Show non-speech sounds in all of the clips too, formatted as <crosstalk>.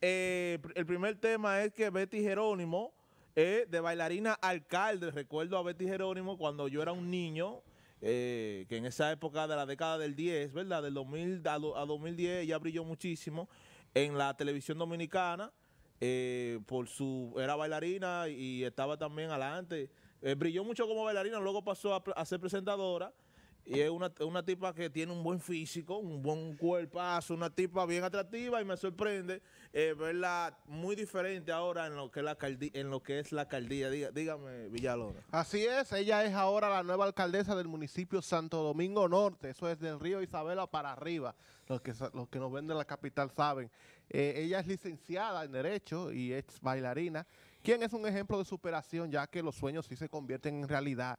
Eh, el primer tema es que Betty Jerónimo, es de bailarina alcalde, recuerdo a Betty Jerónimo cuando yo era un niño, eh, que en esa época de la década del 10, ¿verdad? Del 2000 a, 2010 ella brilló muchísimo en la televisión dominicana, eh, por su era bailarina y estaba también adelante. brilló mucho como bailarina, luego pasó a, a ser presentadora y es una, tipa que tiene un buen físico, un buen cuerpazo, una tipa bien atractiva y me sorprende eh, verla muy diferente ahora en lo que es la, alcaldía. dígame, Villalona. Así es, ella es ahora la nueva alcaldesa del municipio Santo Domingo Norte. Eso es del río Isabela para arriba. Los que, los que nos ven de la capital saben. Eh, ella es licenciada en Derecho y es bailarina, quien es un ejemplo de superación ya que los sueños sí se convierten en realidad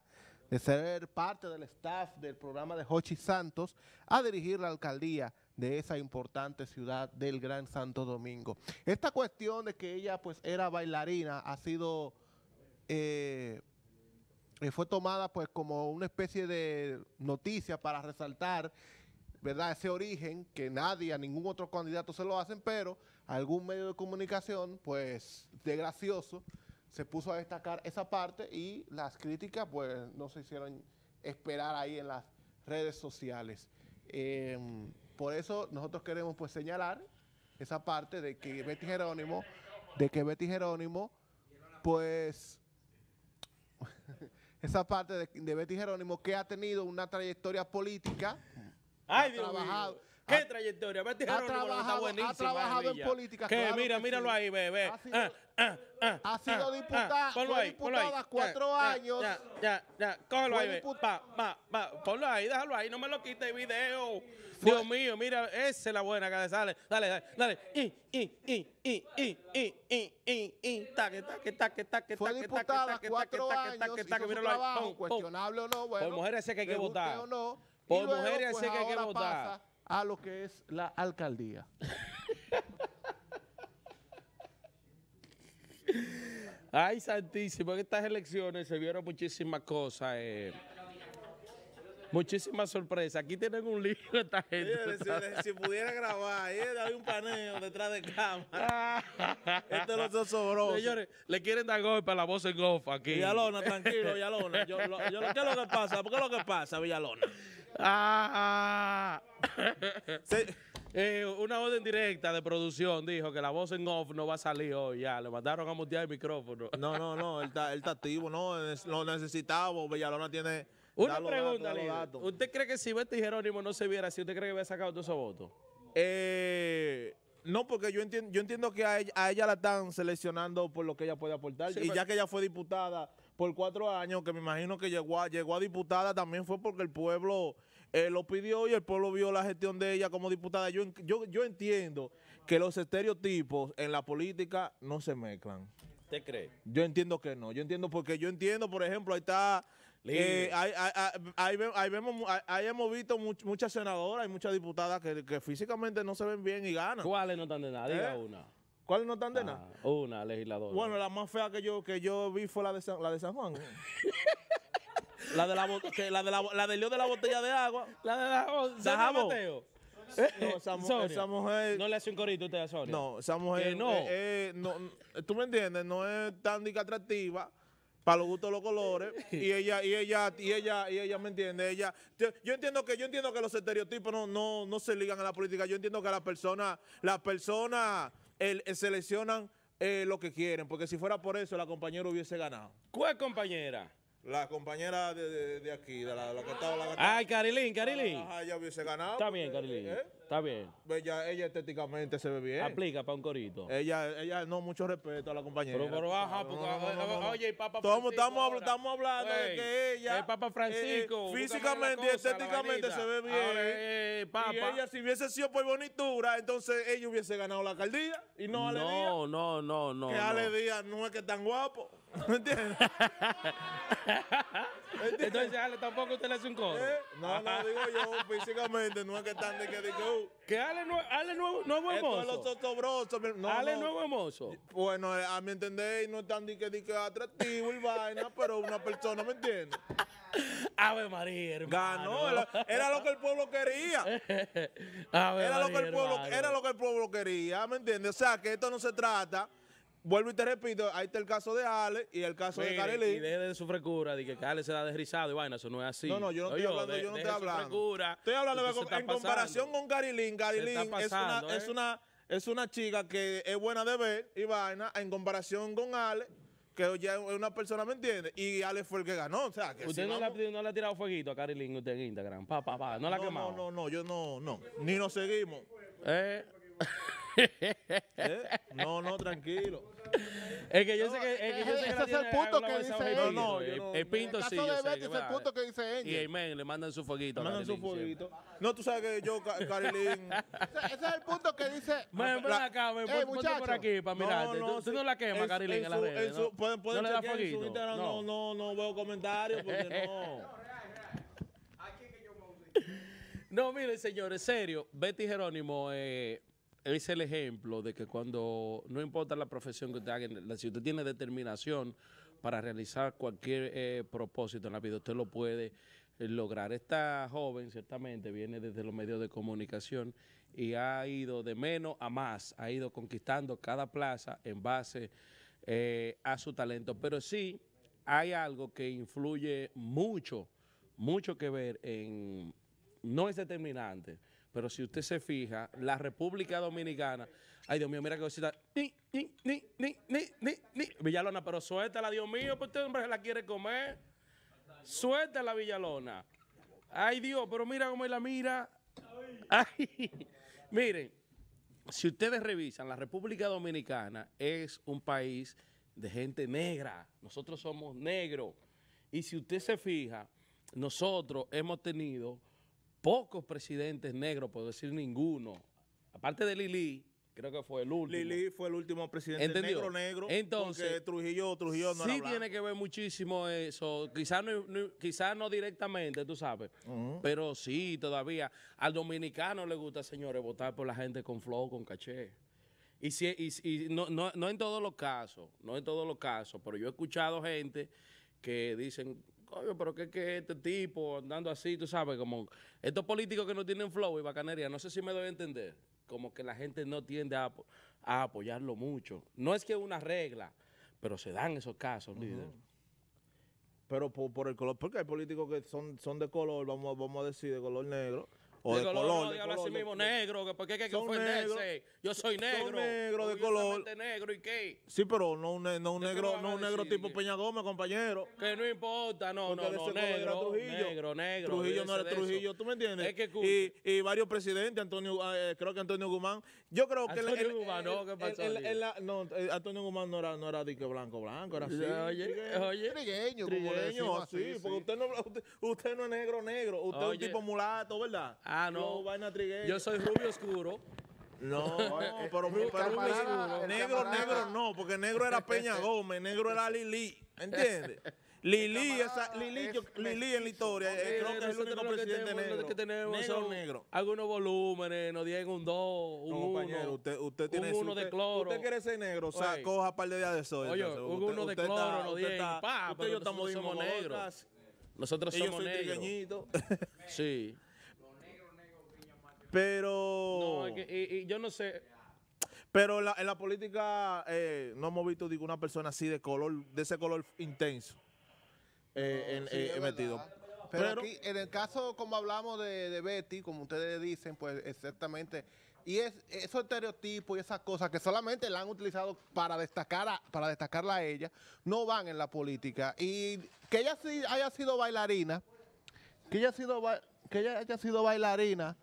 de ser parte del staff del programa de Hochi Santos a dirigir la alcaldía de esa importante ciudad del Gran Santo Domingo. Esta cuestión de que ella pues era bailarina ha sido, eh, eh, fue tomada pues como una especie de noticia para resaltar ¿verdad? Ese origen que nadie, a ningún otro candidato se lo hacen, pero algún medio de comunicación, pues, de gracioso, se puso a destacar esa parte y las críticas pues no se hicieron esperar ahí en las redes sociales. Em, por eso nosotros queremos pues señalar esa parte de que Betty Jerónimo, de que Betty Jerónimo, pues <laughs> esa parte de, Betty Jerónimo que ha tenido una trayectoria política, trabajado, ¿Qué trayectoria? ha trabajado, ha trabajado en política. mira, míralo ahí, bebé. Ha sido, diputada, cuatro ah, ah, años. Ya, ya, cógelo ahí, va, ponlo ahí, déjalo ahí, no me lo quite el video. Dios mío, mira, esa es la buena que sale. Dale, dale, dale. Fue diputada cuatro años, su trabajo, cuestionable o no, bueno. Por mujeres sé que hay que votar. Por mujeres sé pues, que hay que votar a lo que es la alcaldía. Ay, santísimo, en estas elecciones se vieron muchísimas cosas. Eh. Muchísimas sorpresas. Aquí tienen un libro esta gente. Si, pudiera grabar, hay un paneo detrás de cámara. <laughs> Esto no sobró. Señores, le quieren dar golpe a la voz en golf aquí. Villalona, tranquilo, Villalona. Yo, yo, ¿Qué es lo que pasa? ¿Por qué es lo que pasa, Villalona? Ah, ah. Eh, una orden directa de producción dijo que la voz en off no va a salir hoy. Ya, le mandaron a mutear el micrófono. No, no, no, él está, activo, no, lo necesitaba, Villalona tiene. Una pregunta, ¿Usted cree que si Betty este Jerónimo no se viera si usted cree que hubiera sacado todos esos votos? Eh, no, porque yo entiendo, yo entiendo que a ella, la están seleccionando por lo que ella puede aportar. y ya que ella fue diputada, por cuatro años, que me imagino que llegó a, llegó a diputada también fue porque el pueblo eh, lo pidió y el pueblo vio la gestión de ella como diputada. Yo, yo, entiendo que los estereotipos en la política no se mezclan. ¿Usted cree? Yo entiendo que no. Yo entiendo porque yo entiendo, por ejemplo, ahí está... ahí, eh, vemos, ahí, hemos visto muchas senadoras y muchas diputadas que, físicamente no se ven bien y ganan. ¿Cuáles no están de nada? Diga ¿Eh? una. ¿Cuál no están de nada? Ah, una legisladora. Bueno, la más fea que yo, que yo vi fue la de San, la de San Juan. <laughs> la de la, la de la, la de, la botella de agua. La de la Juan? No, esa, mujer. No le hace un corito usted a Sonia. No, esa mujer. No? no. Tú me entiendes, no es tan atractiva para los gustos de los colores <laughs> y ella y ella y ella y ella me entiende ella yo, entiendo que yo entiendo que los estereotipos no, no no se ligan a la política yo entiendo que las personas las personas el, eh, seleccionan eh, lo que quieren, porque si fuera por eso, la compañera hubiese ganado. ¿Cuál compañera? La compañera de, de, aquí, la, que estaba la Ay, Carilín, Carilín. Ah, ya hubiese ganado. Está Carilín. Eh, eh. Está bien. Ella, estéticamente se ve bien. Aplica para un corito. Ella, ella no mucho respeto a la compañera. Pero, pero baja, porque, eh, oye, y Papa Francisco. Estamos, estamos hablando de que ella. El eh, Francisco. Eh, físicamente y estéticamente se ve bien. Y ella, si hubiese sido por bonitura, entonces ella hubiese ganado la alcaldía. Y no Ale Díaz. No, no, no, no. Que Ale Díaz no es que tan guapo. <laughs> <laughs> ¿Me entiendes? Entonces, Ale, tampoco usted le hace un coro. No, no, digo yo, físicamente no es que tan de que digo. ¿Que Ale, Nuevo, Hermoso? Nuevo Hermoso. Bueno, eh, a mi entender, no es tan atractivo y vaina, <laughs> pero una persona, ¿me entiendes? Ave María, hermano. Ganó. Era, lo que el pueblo quería. <laughs> era, lo que el pueblo, era lo que el pueblo quería, ¿me entiendes? O sea, que esto no se trata vuelvo y te repito, ahí está el caso de Ale y el caso de Kareli. Y deje de su frecura, de que Ale se da desrizado y vaina, eso no es así. No, no, yo no, estoy hablando, yo no estoy hablando. estoy hablando en comparación con Karilín, Carilín es, una, es, ¿eh? una, es una chica que es buena de ver y vaina en comparación con Ale que ya es una persona, ¿me entiende? Y Ale fue el que ganó, o sea, que Usted no, le ha, tirado fueguito a Carilín usted en Instagram, pa, pa, pa, no la ha quemado. No, no, no, yo no, no, ni nos seguimos. Eh... <laughs> Eh, no, no, tranquilo. Es que yo sé que. Es yo ese es el punto que dice él. No, no, yo El pinto sí. el punto que dice Y Amen, le mandan su fueguito. Le mandan su foguito. No, tú sabes que yo, Carilín. ese, es el punto que dice. Ven, ven acá, me hey, ponte por aquí para mirarte. No, no, tú, sí, no la quemas, Carilín, en, la red. pueden pueden no le da su No, no, no veo comentarios porque <laughs> no. No, mire, señores, serio, Betty Jerónimo, eh, es el ejemplo de que cuando, no importa la profesión que usted haga, si usted tiene determinación para realizar cualquier eh, propósito en la vida, usted lo puede eh, lograr. Esta joven ciertamente viene desde los medios de comunicación y ha ido de menos a más, ha ido conquistando cada plaza en base eh, a su talento. Pero sí hay algo que influye mucho, mucho que ver en, no es determinante, pero si usted se fija, la República Dominicana, ay Dios mío, mira que cosita, ni, ni, ni, ni, ni, Villalona, pero suéltala, Dios mío, porque usted hombre la quiere comer. Suéltala, Villalona. Ay Dios, pero mira cómo la mira. <laughs> miren, si ustedes revisan, la República Dominicana es un país de gente negra. Nosotros somos negros. Y si usted se fija, nosotros hemos tenido pocos presidentes negros, puedo decir ninguno, aparte de Lili, creo que fue el último. Lili fue el último presidente negro negro. Entonces, porque Trujillo, Trujillo Sí tiene que ver muchísimo eso, quizás no, no directamente, tú sabes, pero sí todavía al dominicano le gusta, señores, votar por la gente con flow, con caché. Y, si, no, no, no en todos los casos, no en todos los casos, pero yo he escuchado gente que dicen, coño, pero ¿qué que este tipo andando así? Tú sabes, como estos políticos que no tienen flow y bacanería, no sé si me doy a entender. Como que la gente no tiende a, apoyarlo mucho. No es que es una regla, pero se dan esos casos, líder. Pero por, el color, porque hay políticos que son, son de color, vamos, vamos a decir, de color negro, o de, de color. color no, de mismo, negro, que qué, hay que ofenderse. Yo soy negro. negro de color. negro y qué. Sí, pero no un, no un negro, no un negro tipo Peña Gómez, compañero. Que no importa, no, no, no, negro, Trujillo. negro, negro. Trujillo no era Trujillo, ¿tú me entiendes? y, y varios presidentes, Antonio, ah, eh, creo que Antonio Guzmán. Yo creo que... Antonio Guzmán, no, ¿qué pasó? El, la, no, eh, Antonio Guzmán no era, no era dique blanco, blanco, era así. Oye, oye. Trigueño, le decimos así, porque usted no, usted, no es negro, negro. Usted es un tipo mulato, ¿verdad? Ah, no. Vaina Yo soy rubio oscuro. No, <laughs> eh, eh, pero, <laughs> Negro, negro no, porque negro era Peña <laughs> Gómez, negro era Lili. ¿Entiendes? Lili, esa, Lili, en la historia, eh, creo que es el único presidente que tenemos, negro. Que negro, son negro. Algunos volúmenes, nos dieron un dos. un 1, usted, usted tiene un de cloro. Usted quiere ser negro, o sea, coja un par de días de sol. Oye, entonces, un 1 de cloro está, nos pero yo estamos somos negros. Nosotros somos negros. sí. Pero... No, yo no sé, pero en la política eh, no hemos visto digo, una persona así de color, de ese color intenso he eh, eh, metido. Pero, aquí, en el caso, como hablamos de, Betty, como ustedes dicen, pues exactamente, y es, esos estereotipos y esas cosas que solamente la han utilizado para destacar para destacarla a ella, no van en la política. Y que ella sí haya sido bailarina, que ella, sido, que ella haya sido bailarina,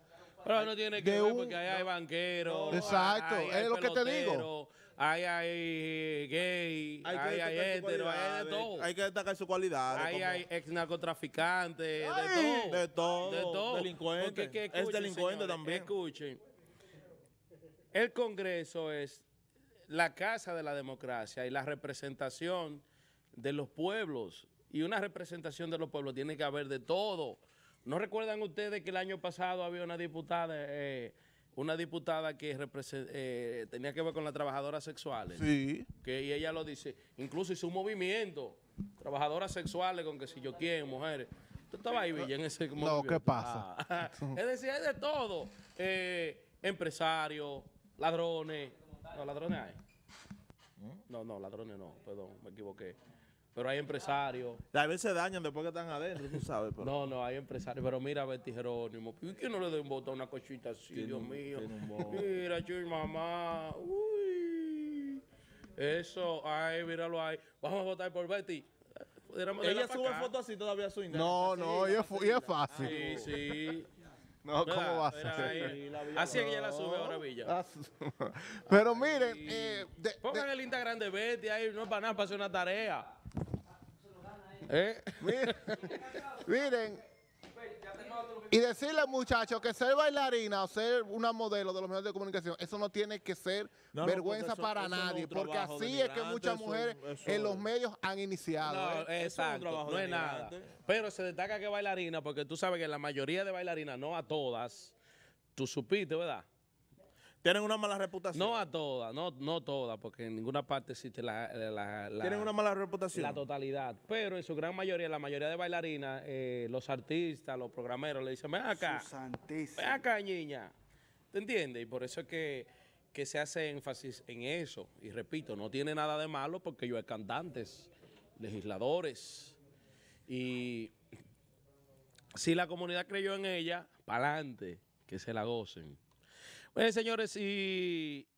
pero no tiene que ver porque hay banqueros. Exacto, es lo que te digo. hay gay, hay ahí hay hay de todo. Hay que destacar su cualidad. Ahí hay ex narcotraficantes, de todo. De todo. De es delincuente también. Escuchen. El Congreso es la casa de la democracia y la representación de los pueblos. Y una representación de los pueblos tiene que haber de todo. ¿No recuerdan ustedes que el año pasado había una diputada, eh, una diputada que eh, tenía que ver con las trabajadoras sexuales? Sí. Que, y ella lo dice, incluso hizo un movimiento, trabajadoras sexuales con que si yo quiero, mujeres. ¿Tú estabas ahí, Villa, en ese movimiento? No, ¿qué pasa? Ah. <laughs> es decir, hay de todo. Eh, empresarios, ladrones. No, ladrones hay. ¿Mm? No, no, ladrones no, perdón, me equivoqué. Pero hay empresarios. A veces dañan después que están adentro, tú sabes. Pero. No, no, hay empresarios. Pero mira, Betty Jerónimo. ¿Y que no le doy un voto a una cochita así, Dios mío? Mira, yo y mamá. Uy. Eso, ay, míralo ahí. Vamos a votar por Betty. Ella sube fotos así todavía su No, no, ella es fácil. Sí, sí. No, ¿cómo va a ser? Así es que ella la sube ahora, Villa. Pero miren. Eh, Pongan el Instagram de Betty ahí, no es para nada, para hacer una tarea. Eh, <laughs> miren, Y decirle, muchachos, que ser bailarina o ser una modelo de los medios de comunicación, eso no tiene que ser vergüenza para nadie, porque así es que muchas mujeres en los medios han iniciado. No, eh. Exacto, no es nada. Pero se destaca que bailarina, porque tú sabes que la mayoría de bailarinas, no a todas, tú supiste, ¿verdad? Tienen una mala reputación. No a todas, no, no todas, porque en ninguna parte existe la, Tienen una mala reputación. La totalidad. Pero en su gran mayoría, la mayoría de bailarinas, eh, los artistas, los programeros le dicen, ven acá. Ven acá, niña. ¿Te entiendes? Y por eso es que, se hace énfasis en eso. Y repito, no tiene nada de malo porque yo hay cantantes, legisladores. Y si la comunidad creyó en ella, para adelante, que se la gocen. Bueno, señores, y